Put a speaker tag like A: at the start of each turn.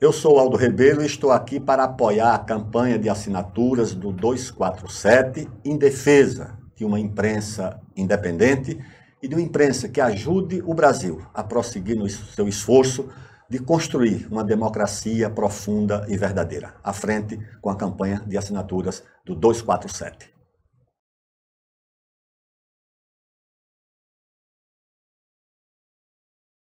A: Eu sou Aldo Rebelo e estou aqui
B: para apoiar a campanha de assinaturas do 247 em defesa de uma imprensa independente e de uma imprensa que ajude o Brasil a prosseguir no seu esforço de construir uma democracia profunda e verdadeira.
C: À frente com a campanha de assinaturas do 247.